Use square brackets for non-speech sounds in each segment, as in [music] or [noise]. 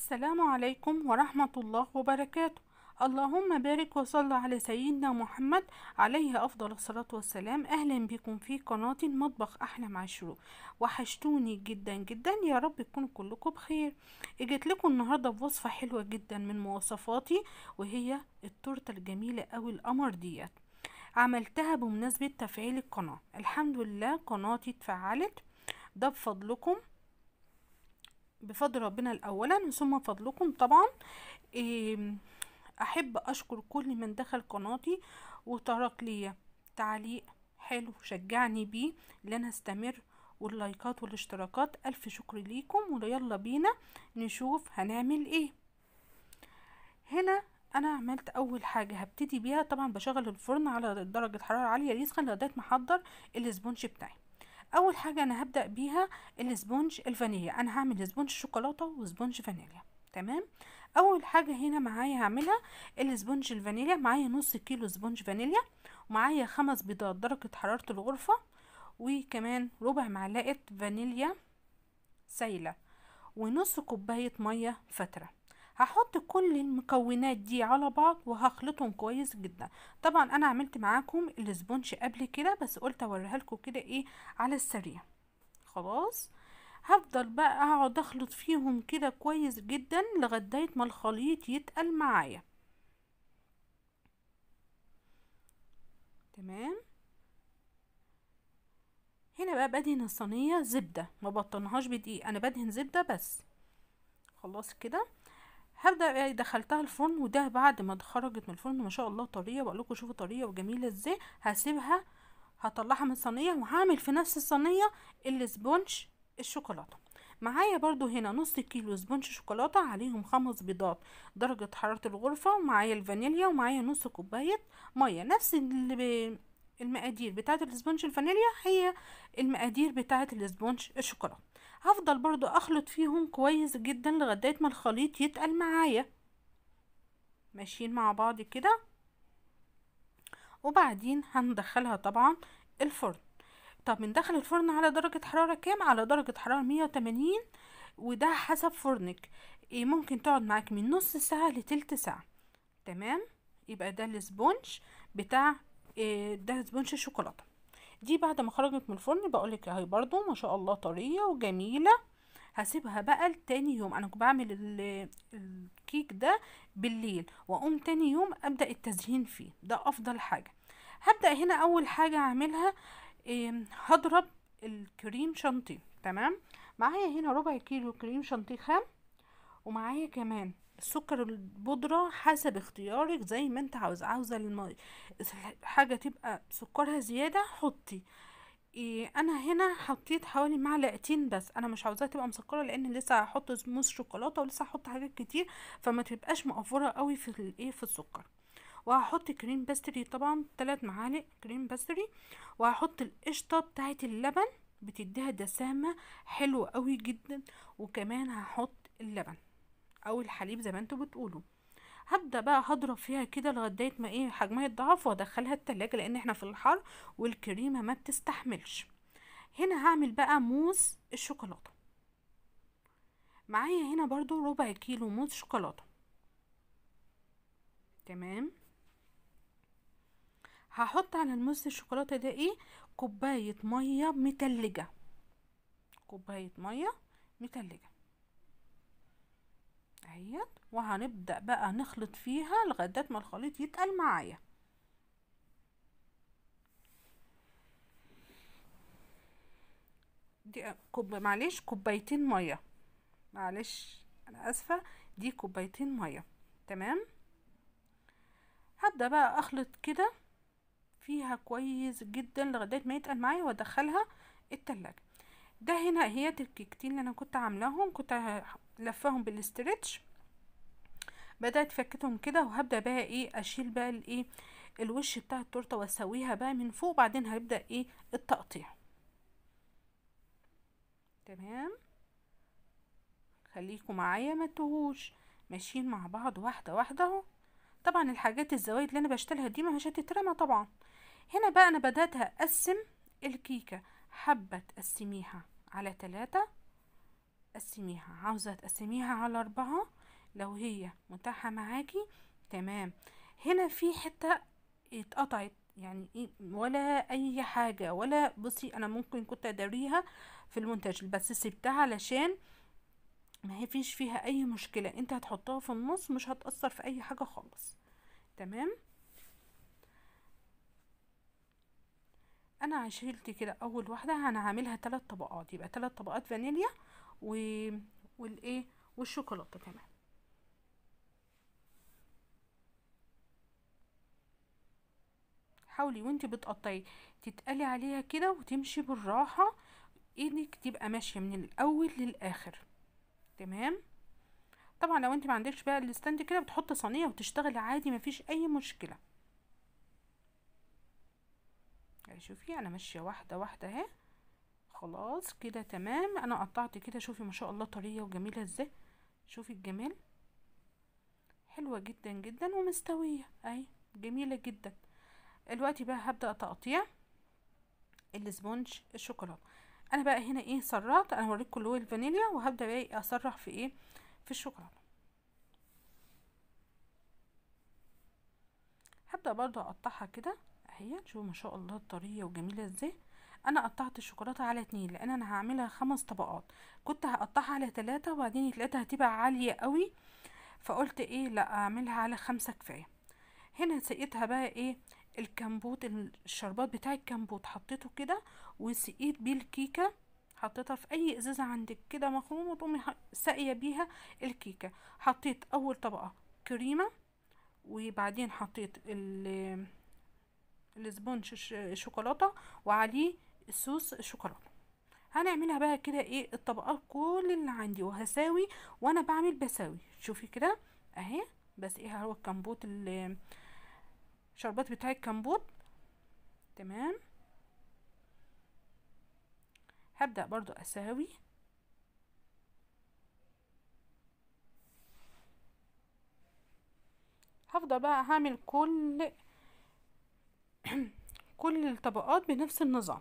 السلام عليكم ورحمة الله وبركاته اللهم بارك وصل على سيدنا محمد عليه أفضل الصلاة والسلام أهلا بكم في قناة مطبخ مع عشرو وحشتوني جدا جدا يا رب تكونوا كلكم بخير اجت لكم النهاردة بوصفة حلوة جدا من مواصفاتي وهي التورتة الجميلة أوي القمر ديت عملتها بمناسبة تفعيل القناة الحمد لله قناتي اتفعلت ده بفضلكم بفضل ربنا اولا ثم فضلكم طبعا احب اشكر كل من دخل قناتي وترك لي تعليق حلو شجعني بيه ان انا استمر واللايكات والاشتراكات الف شكر ليكم ويلا بينا نشوف هنعمل ايه هنا انا عملت اول حاجه هبتدي بيها طبعا بشغل الفرن على درجه حراره عاليه يسخن لغايه ما احضر الاسبونج بتاعي اول حاجه انا هبدا بيها الاسبونج الفانيليا انا هعمل سبونج شوكولاته وسبونج فانيليا تمام اول حاجه هنا معايا هعملها الاسبونج الفانيليا معايا نص كيلو سبونج فانيليا ومعايا خمس بيضات درجه حراره الغرفه وكمان ربع معلقه فانيليا سايله ونص كوبايه ميه فتره هحط كل المكونات دي على بعض وهخلطهم كويس جدا طبعا انا عملت معاكم الاسبونش قبل كده بس قلت اوريها لكم كده ايه على السريع خلاص هفضل بقى اقعد اخلط فيهم كده كويس جدا لغايه ما الخليط يتقل معايا تمام هنا بقى بدهن الصينيه زبده ما بطنهاش بدقيق انا بدهن زبده بس خلاص كده هبدا دخلتها الفرن وده بعد ما اتخرجت من الفرن ما شاء الله طريه بقول لكم شوفوا طريه وجميله ازاي هسيبها هطلعها من الصينيه وهعمل في نفس الصينيه الاسبونج الشوكولاته معايا برضو هنا نص كيلو سبونج شوكولاته عليهم خمس بيضات درجه حراره الغرفه ومعايا الفانيليا ومعايا نص كوبايه ميه نفس اللي المقادير بتاعه الاسبونج الفانيليا هي المقادير بتاعه الاسبونج الشوكولاته هفضل برضو اخلط فيهم كويس جدا لغاية ما الخليط يتقل معايا ماشيين مع بعض كده وبعدين هندخلها طبعا الفرن طب ندخل الفرن على درجة حرارة كام على درجة حرارة 180 وده حسب فرنك إيه ممكن تقعد معاك من نص ساعة لتلت ساعة تمام يبقى ده السبونج بتاع إيه ده سبونج الشوكولاتة دي بعد ما خرجت من الفرن بقولك اهي برضو ما شاء الله طريه وجميله هسيبها بقى لتاني يوم انا بعمل الكيك ده بالليل واقوم تاني يوم ابدا التزيين فيه ده افضل حاجه هبدا هنا اول حاجه هعملها هضرب الكريم شانتيه تمام معايا هنا ربع كيلو كريم شانتيه خام ومعايا كمان السكر البودرة حسب اختيارك زي ما انت عاوز عاوزة المي... حاجة تبقى سكرها زيادة حطي إيه انا هنا حطيت حوالي معلقتين بس انا مش عاوزاها تبقى مسكره لان لسه هحط موس شوكولاته ولسه هحط حاجات كتير فما تبقاش مقفوره قوي في الايه في السكر وهحط كريم باستري طبعا ثلاث معالق كريم باستري وهحط القشطه بتاعه اللبن بتديها دسامه حلوه قوي جدا وكمان هحط اللبن او الحليب زي ما انتوا بتقولوا هبدا بقى هضرب فيها كده لغايه ما ايه حجمها يتضاعف وادخلها التلاجة لان احنا في الحر والكريمه ما بتستحملش هنا هعمل بقى موز الشوكولاته معايا هنا برضو ربع كيلو موز شوكولاته تمام هحط على الموز الشوكولاته ده ايه كوبايه ميه متلجه كوبايه ميه متلجه اهيت وهنبدأ بقى نخلط فيها لغاية ما الخليط يتقل معايا دي كوب معلش كوبايتين ميه معلش انا اسفه دي كوبايتين ميه تمام هبدا بقى اخلط كده فيها كويس جدا لغايه ما يتقل معايا وادخلها التلاجة ده هنا هي الكيكتين اللي انا كنت عاملاهم كنت لفاهم بالاسترتش بدات فكتهم كده وهبدا بقى ايه اشيل بقى الايه الوش بتاع التورته واسويها بقى من فوق وبعدين هبدا ايه التقطيع تمام خليكم معايا ما تهوش ماشيين مع بعض واحده واحده اهو طبعا الحاجات الزوايد اللي انا بشتريها دي مش هتترمى طبعا هنا بقى انا بدات اقسم الكيكه حبه تقسميها على تلاتة قسميها عاوزة تقسميها على أربعة لو هي متاحة معاكي تمام هنا في حتة اتقطعت يعني إيه، ولا اي حاجة ولا بصي انا ممكن كنت اداريها في المونتاج بس سبتها علشان ما هي فيش فيها اي مشكلة انت هتحطها في النص مش هتأثر في اي حاجة خالص تمام انا شلت كده اول واحده انا هعملها ثلاث طبقات يبقى ثلاث طبقات فانيليا و... والايه والشوكولاته كمان حاولي وانت بتقطعي تتقلي عليها كده وتمشي بالراحه ايدك تبقى ماشيه من الاول للاخر تمام طبعا لو انت ما عندكش بقى الستاند كده بتحط صينيه وتشتغلي عادي مفيش اي مشكله شوفي انا ماشيه واحده واحده اهي خلاص كده تمام انا قطعت كده شوفي ما شاء الله طريه وجميله ازاي شوفي الجمال حلوه جدا جدا ومستويه اهي جميله جدا دلوقتي بقى هبدا تقطيع الاسبونج الشوكولاته انا بقى هنا ايه سرعت انا هوريكم اللي الفانيليا وهبدا بقى اسرح إيه، في ايه في الشوكولاته هبدا برضو اقطعها كده اهي شوفوا ما شاء الله طريه وجميله ازاي انا قطعت الشوكولاته على اتنين لان انا هعملها خمس طبقات كنت هقطعها على تلاتة وبعدين لقيتها هتبقى عاليه قوي فقلت ايه لا اعملها على خمسة كفايه هنا سقيتها بقى ايه الكمبوت الشربات بتاع الكمبوت حطيته كده وسقيت بيه الكيكه حطيتها في اي ازازه عندك كده مخرومه تقومي ساقيه بيها الكيكه حطيت اول طبقه كريمه وبعدين حطيت الاسبونج الشوكولاته وعليه الصوص الشوكولاته هنعملها بقى كده ايه الطبقات كل اللي عندي وهساوي وانا بعمل بساوي شوفي كده اهي بس ايه هو الكمبوت الشربات بتاع الكمبوت تمام هبدأ برضو اساوي هفضل بقى هعمل كل [clears throat] كل الطبقات بنفس النظام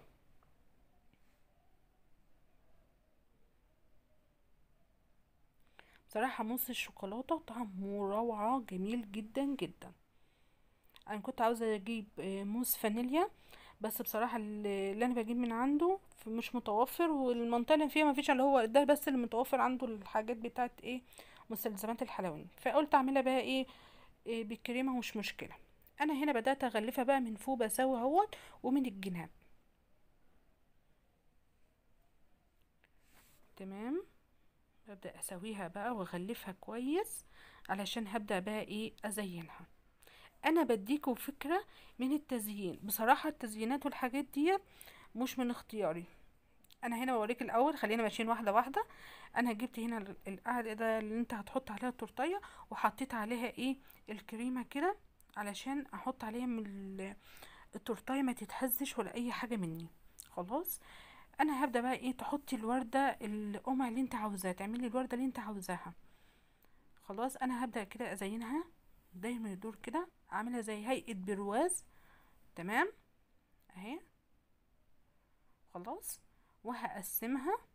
بصراحة موس الشوكولاتة طعمه روعة جميل جدا جدا انا كنت عاوزة اجيب آه، موس فانيليا بس بصراحة اللي انا بجيب من عنده مش متوفر والمنطقة اللي فيها مفيش اللي هو ده بس اللي متوفر عنده الحاجات بتاعت ايه مستلزمات الحلواني فقلت اعملها بقى ايه, إيه بالكريمة مش مشكلة انا هنا بدات اغلفها بقى من فوق بساوي اهوت ومن الجناب تمام ببدا اسويها بقى واغلفها كويس علشان هبدا بقى ايه ازينها انا بديكم فكره من التزيين بصراحه التزيينات والحاجات دي مش من اختياري انا هنا بوريك الاول خلينا ماشيين واحده واحده انا جبت هنا القاعده اللي انت هتحط عليها التورتيه وحطيت عليها ايه الكريمه كده علشان احط عليهم التورتايه ما تتهزش ولا اي حاجه مني خلاص انا هبدا بقى ايه تحطي الورده القمع اللي انت عاوزاه تعملي الورده اللي انت عاوزاها خلاص انا هبدا كده ازينها دايما يدور كده عاملها زي هيئه برواز تمام اهي خلاص وهقسمها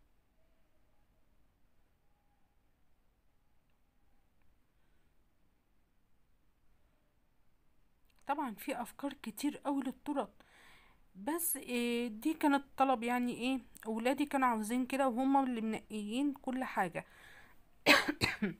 طبعا في افكار كتير قوي للطرق بس إيه دي كانت طلب يعني ايه اولادي كانوا عاوزين كده وهما اللي منقيين كل حاجه [coughs]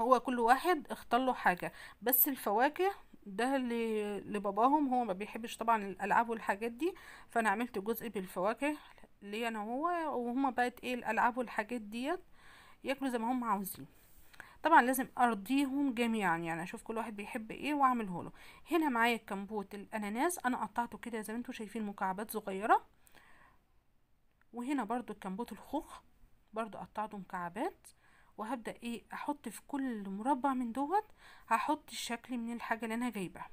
هو كل واحد اختار له حاجه بس الفواكه ده اللي لباباهم هو ما بيحبش طبعا الالعاب والحاجات دي فانا عملت جزء بالفواكه ليا انا وهو وهما بقت ايه الالعاب والحاجات ديت ياكلوا زي ما هم عاوزين طبعا لازم ارضيهم جميعا يعني اشوف كل واحد بيحب ايه واعمله له هنا معايا الكمبوت الاناناس انا قطعته كده زي ما انتم شايفين مكعبات صغيره وهنا برضو الكمبوت الخوخ برضو قطعته مكعبات وهبدا ايه احط في كل مربع من دوت هحط الشكل من الحاجه اللي انا جايبها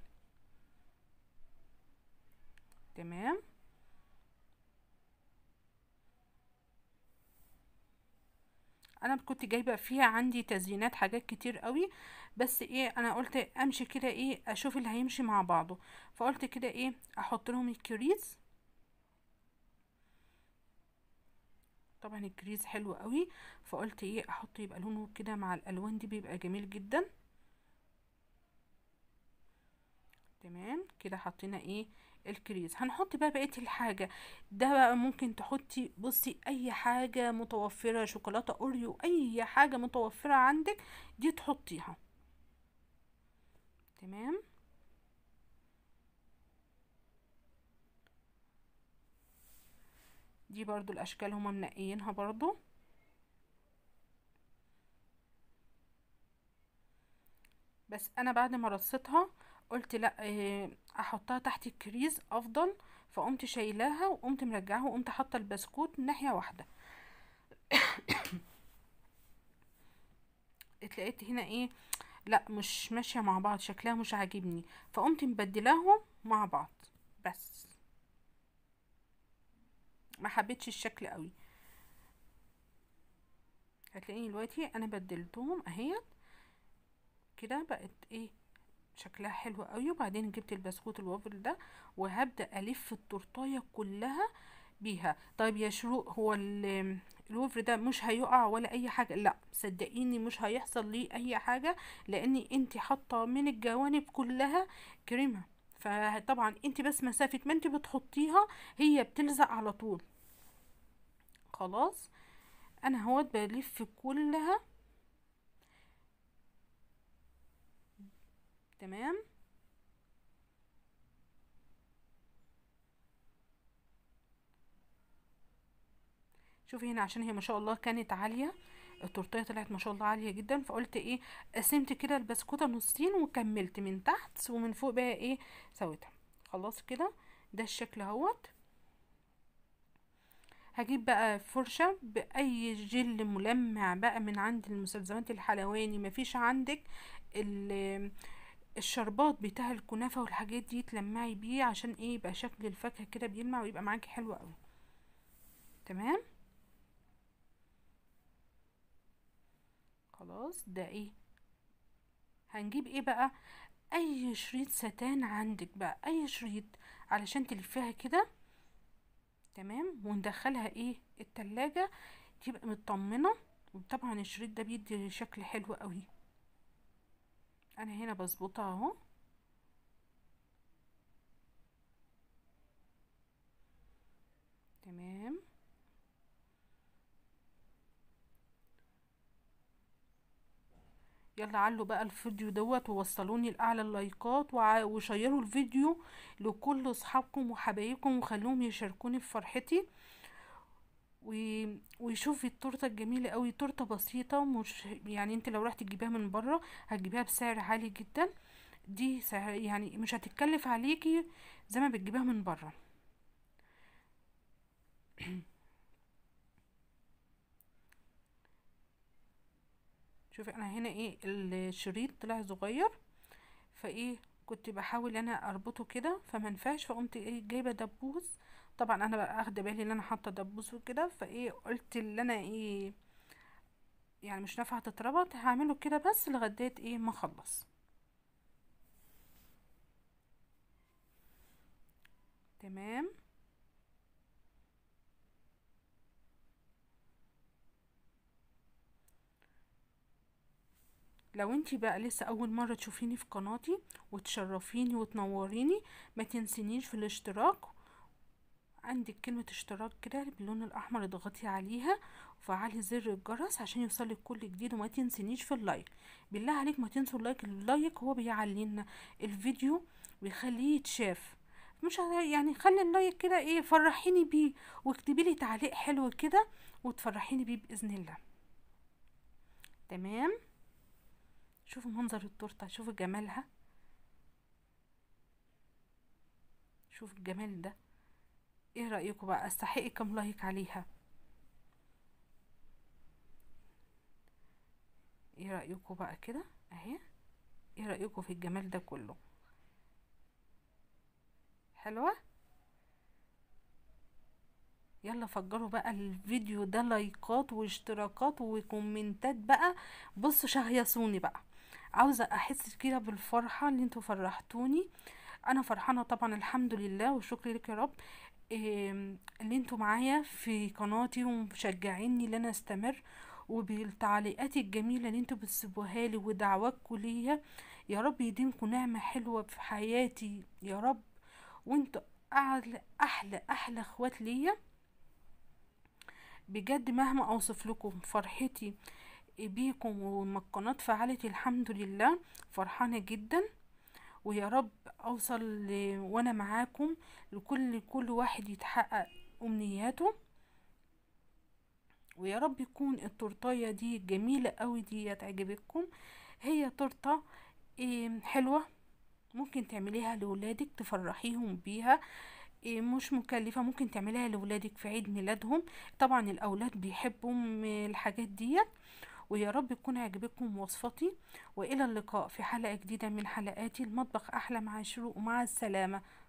تمام انا كنت جايبه فيها عندي تزيينات حاجات كتير قوي بس ايه انا قلت امشي كده ايه اشوف اللي هيمشي مع بعضه فقلت كده ايه احط لهم الكريز طبعا الكريز حلو قوي فقلت ايه احط يبقى لونه كده مع الالوان دي بيبقى جميل جدا تمام كده حطينا ايه الكريز هنحط بقى بقيه الحاجه ده بقى ممكن تحطي بصي اي حاجه متوفره شوكولاته اوريو اي حاجه متوفره عندك دي تحطيها تمام دي برضو الاشكال هما منقيينها برضو بس انا بعد ما رصيتها قلت لا آه، احطها تحت الكريز افضل فقمت شايلاها وقمت مرجعها وقمت حاطه البسكوت ناحيه واحده [coughs] اتلقيت هنا ايه لا مش ماشيه مع بعض شكلها مش عاجبني فقمت مبدلاهم مع بعض بس ما حبيتش الشكل قوي هتلاقيني دلوقتي انا بدلتهم اهي كده بقت ايه شكلها حلو قوي وبعدين جبت البسكوت الوافل ده وهبدا الف التورتايه كلها بيها طيب يا شروق هو الوفر ده مش هيقع ولا اي حاجه لا صدقيني مش هيحصل ليه اي حاجه لان انت حاطه من الجوانب كلها كريمه فطبعا انت بس مسافه ما انت بتحطيها هي بتلزق على طول خلاص انا اهوت بلف كلها تمام شوفي هنا عشان هي ما شاء الله كانت عاليه التورتيه طلعت ما شاء الله عاليه جدا فقلت ايه قسمت كده البسكوته نصين وكملت من تحت ومن فوق بقى ايه سويتها خلاص كده ده الشكل اهوت هجيب بقى فرشة بأي جل ملمع بقى من عند المستلزمات الحلواني مفيش عندك الشربات بتاع الكنافة والحاجات دي تلمعي بيه عشان ايه يبقى شكل الفاكهة كده بيلمع ويبقى معاكي حلو قوي تمام خلاص ده ايه هنجيب ايه بقى اي شريط ستان عندك بقى اي شريط علشان تلفيها كده تمام وندخلها ايه التلاجة تبقى مطمنة وطبعا الشريط ده بيدي شكل حلو قوي انا هنا بظبطها اهو تمام يلا علوا بقى الفيديو دوت ووصلوني لاعلى اللايكات وشيروا الفيديو لكل اصحابكم وحبايبكم وخلوهم يشاركوني في فرحتي ويشوفي التورته الجميله قوي تورته بسيطه مش يعني انت لو رحت تجيبيها من بره هتجيبيها بسعر عالي جدا دي سعر يعني مش هتتكلف عليكي زي ما بتجيبيها من بره [clears throat] شوفي انا هنا ايه الشريط طلع صغير فايه كنت بحاول انا اربطه كده فمنفعش فقمت ايه جايبه دبوس طبعا انا بقى اخده بالي ان انا حاطه دبوس وكده فايه قلت ان انا ايه يعني مش نافعه تتربط هعمله كده بس لغايه ايه ما اخلص تمام لو انتي بقى لسه اول مره تشوفيني في قناتي وتشرفيني وتنوريني ما تنسينيش في الاشتراك عندك كلمة اشتراك كده باللون الأحمر اضغطي عليها وفعلي زر الجرس عشان يوصلك كل جديد وما تنسينيش في اللايك بالله عليك ما تنسوا اللايك اللايك هو بيعلينا الفيديو ويخليه يتشاف مش يعني خلي اللايك كده ايه فرحيني بيه واكتبي لي تعليق حلو كده وتفرحيني بيه باذن الله تمام شوفوا منظر التورته شوفوا جمالها شوفي الجمال ده ايه رأيكم بقى استحق كم لايك عليها ايه رأيكم بقى كده اهي ايه رأيكم في الجمال ده كله حلوة يلا فجروا بقى الفيديو ده لايكات واشتراكات وكومنتات بقى بصوا شهيصوني بقى عاوزة احس كده بالفرحة اللي انتوا فرحتوني انا فرحانة طبعا الحمد لله وشكري لك يا رب اللي انتوا معايا في قناتي ومشجعيني ان انا استمر وبالتعليقات الجميله اللي انتوا بتسيبوها لي ودعواتكم ليا يا رب يديمكم نعمه حلوه في حياتي يا رب وانتوا احلى احلى احلى اخوات ليا بجد مهما اوصف لكم فرحتي بيكم ولما القناه فعلت الحمد لله فرحانه جدا ويا رب اوصل ل... وانا معاكم لكل كل واحد يتحقق امنياته ويا رب يكون التورتايه دي جميله قوي دي تعجبكم هي تورته إيه، حلوه ممكن تعمليها لولادك تفرحيهم بيها إيه، مش مكلفة ممكن تعمليها لولادك في عيد ميلادهم طبعا الأولاد بيحبوا الحاجات ديت ويا رب تكون عجبتكم وصفتي والى اللقاء في حلقه جديده من حلقاتي المطبخ احلى مع شروق ومع السلامه